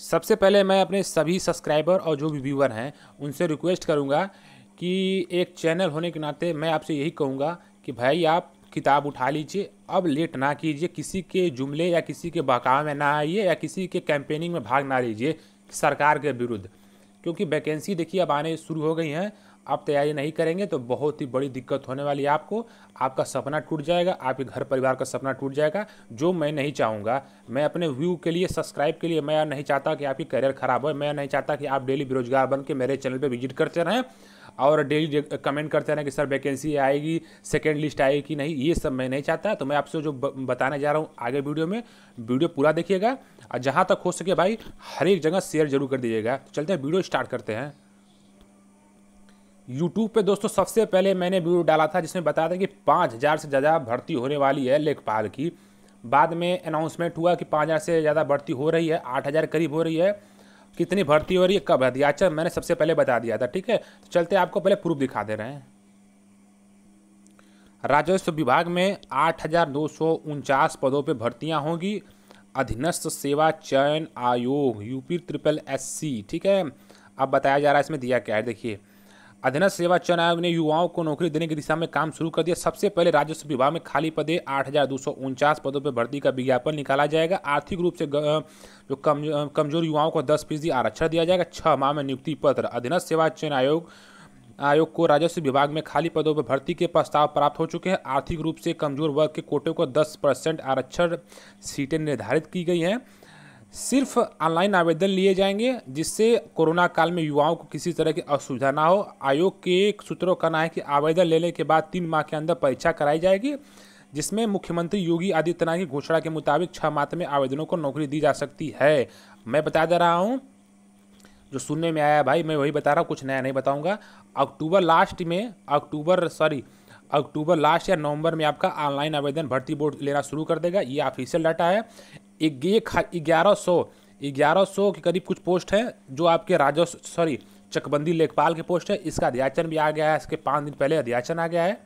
सबसे पहले मैं अपने सभी सब्सक्राइबर और जो भी व्यूवर हैं उनसे रिक्वेस्ट करूँगा कि एक चैनल होने के नाते मैं आपसे यही कहूँगा कि भाई आप किताब उठा लीजिए अब लेट ना कीजिए किसी के जुमले या किसी के बहकाव में ना आइए या किसी के कैंपेनिंग में भाग ना लीजिए सरकार के विरुद्ध क्योंकि वैकेंसी देखिए अब आने शुरू हो गई हैं आप तैयारी नहीं करेंगे तो बहुत ही बड़ी दिक्कत होने वाली है आपको आपका सपना टूट जाएगा आपके घर परिवार का सपना टूट जाएगा जो मैं नहीं चाहूँगा मैं अपने व्यू के लिए सब्सक्राइब के लिए मैं नहीं चाहता कि आपकी करियर ख़राब हो मैं नहीं चाहता कि आप डेली बेरोजगार बन के मेरे चैनल पर विजिट करते रहें और डेली कमेंट करते रहें कि सर वैकेंसी आएगी सेकेंड लिस्ट आएगी कि नहीं ये सब मैं नहीं चाहता तो मैं आपसे जो बताने जा रहा हूँ आगे वीडियो में वीडियो पूरा देखिएगा और जहाँ तक हो सके भाई हर एक जगह शेयर जरूर कर दीजिएगा तो चलते हैं वीडियो स्टार्ट करते हैं यूट्यूब पे दोस्तों सबसे पहले मैंने वीडियो डाला था जिसमें बताया था कि पाँच हज़ार से ज़्यादा भर्ती होने वाली है लेखपाल की बाद में अनाउंसमेंट हुआ कि पाँच हज़ार से ज़्यादा भर्ती हो रही है आठ हज़ार करीब हो रही है कितनी भर्ती हो रही है कब भर्ती अच्छा मैंने सबसे पहले बता दिया था ठीक है तो चलते आपको पहले प्रूफ दिखा दे रहे हैं राजस्व विभाग में आठ पदों पर भर्तियाँ होंगी अधीनस्थ सेवा चयन आयोग यूपी ट्रिपल एस ठीक है अब बताया जा रहा है इसमें दिया क्या है देखिए अधीनस्थ सेवा चयन आयोग ने युवाओं को नौकरी देने की दिशा में काम शुरू कर दिया सबसे पहले राजस्व विभाग में खाली पदे आठ पदों पर भर्ती का विज्ञापन निकाला जाएगा आर्थिक रूप से जो कम, कमजोर युवाओं को दस फीसदी आरक्षण दिया जाएगा छह माह में नियुक्ति पत्र अधीनस्थ सेवा चयन आयोग आयोग को राजस्व विभाग में खाली पदों पर भर्ती के प्रस्ताव प्राप्त हो चुके हैं आर्थिक रूप से कमजोर वर्ग के कोटे को 10 परसेंट आरक्षण सीटें निर्धारित की गई हैं सिर्फ ऑनलाइन आवेदन लिए जाएंगे जिससे कोरोना काल में युवाओं को किसी तरह की असुविधा ना हो आयोग के सूत्रों का कहना है कि आवेदन लेने के बाद तीन माह के अंदर परीक्षा कराई जाएगी जिसमें मुख्यमंत्री योगी आदित्यनाथ की घोषणा के मुताबिक छः माह में आवेदनों को नौकरी दी जा सकती है मैं बता दे रहा हूँ जो सुनने में आया भाई मैं वही बता रहा हूँ कुछ नया नहीं बताऊँगा अक्टूबर लास्ट में अक्टूबर सॉरी अक्टूबर लास्ट या नवंबर में आपका ऑनलाइन आवेदन भर्ती बोर्ड लेना शुरू कर देगा ये ऑफिशियल डाटा है ग्यारह सौ ग्यारह सौ के करीब कुछ पोस्ट हैं जो आपके राजस्व सॉरी चकबंदी लेखपाल के पोस्ट है इसका अध्याचन भी आ गया है इसके पाँच दिन पहले अध्याचन आ गया है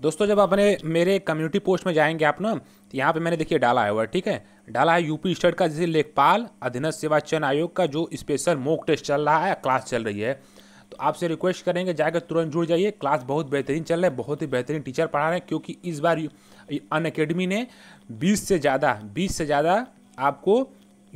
दोस्तों जब अपने मेरे कम्युनिटी पोस्ट में जाएंगे आप ना तो यहाँ पे मैंने देखिए डाला है हुआ ठीक है डाला है यूपी स्टेट का जैसे लेखपाल अधीनस्थ सेवा चयन आयोग का जो स्पेशल मोक टेस्ट चल रहा है क्लास चल रही है तो आपसे रिक्वेस्ट करेंगे जाकर तुरंत जुड़ जाइए क्लास बहुत बेहतरीन चल रहा है बहुत ही बेहतरीन टीचर पढ़ा रहे हैं क्योंकि इस बार अन अकेडमी ने 20 से ज़्यादा 20 से ज़्यादा आपको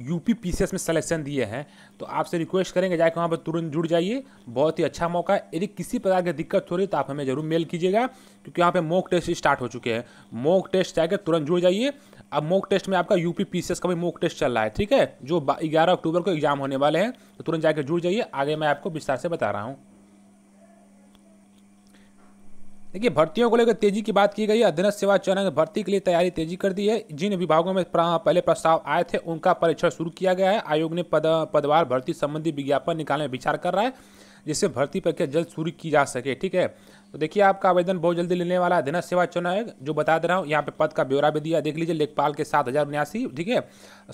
यूपी पी में सलेक्शन दिए हैं तो आपसे रिक्वेस्ट करेंगे जाकर वहाँ पर तुरंत जुड़ जाइए बहुत ही अच्छा मौका है यदि किसी प्रकार की दिक्कत हो रही है तो आप हमें जरूर मेल कीजिएगा क्योंकि वहाँ पे मॉक टेस्ट स्टार्ट हो चुके हैं मॉक टेस्ट जाकर तुरंत जुड़ जाइए अब मोक टेस्ट में आपका यूपी पीसीएस का भी मोक टेस्ट चल रहा है ठीक है जो ग्यारह अक्टूबर को एग्जाम होने वाले हैं तो तुरंत जाकर जुड़ जाइए आगे मैं आपको विस्तार से बता रहा हूँ देखिए भर्तियों को लेकर तेजी की बात की गई अध्ययन सेवा चयन भर्ती के लिए तैयारी तेजी कर दी है जिन विभागों में पहले प्रस्ताव आए थे उनका परीक्षण शुरू किया गया है आयोग ने पद पदवार भर्ती संबंधी विज्ञापन निकालने में विचार कर रहा है जिससे भर्ती प्रक्रिया जल्द शुरू की जा सके ठीक है तो देखिए आपका आवेदन बहुत जल्दी लेने वाला है धनस सेवा चुनाव आयोग जो बता दे रहा हूँ यहाँ पे पद का ब्यौरा भी दिया देख लीजिए लेखपाल के सात हज़ार उन्यासी ठीक है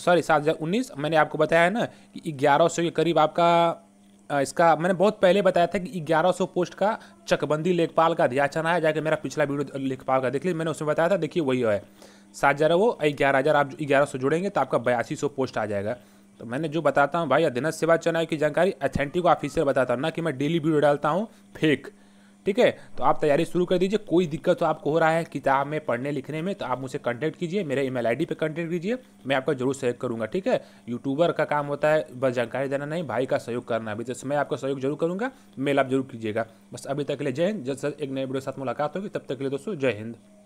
सॉरी सात हज़ार उन्नीस मैंने आपको बताया है ना कि ग्यारह सौ के करीब आपका इसका मैंने बहुत पहले बताया था कि ग्यारह सौ पोस्ट का चकबंदी लेखपाल का चना है जाकर मेरा पिछला वीडियो लेखपाल का देख लीजिए मैंने उसमें बताया था देखिए वही है सात हज़ार वो ग्यारह हज़ार आप ग्यारह सौ जुड़ेंगे तो आपका बयासी सौ पोस्ट आ जाएगा तो मैंने जो बताता हूँ भाई अधीनस्थ सेवा चुनाव की जानकारी अथेंटिक ऑफिसर बताता हूँ ना कि मैं डेली वीडियो डालता हूँ फेक ठीक है तो आप तैयारी शुरू कर दीजिए कोई दिक्कत तो आपको हो रहा है किताब में पढ़ने लिखने में तो आप मुझसे कॉन्टैक्ट कीजिए मेरे ईमेल डी पर कॉन्टैक्ट कीजिए मैं आपका जरूर सहयोग करूँगा ठीक है यूट्यूबर का काम होता है बस जानकारी देना नहीं भाई का सहयोग करना अभी तो मैं आपका सहयोग जरूर करूँगा मेल आप जरूर कीजिएगा बस अभी तक के लिए जय हिंद जब सर एक नए वीडियो के साथ मुलाकात होगी तब तक के लिए दोस्तों जय हिंद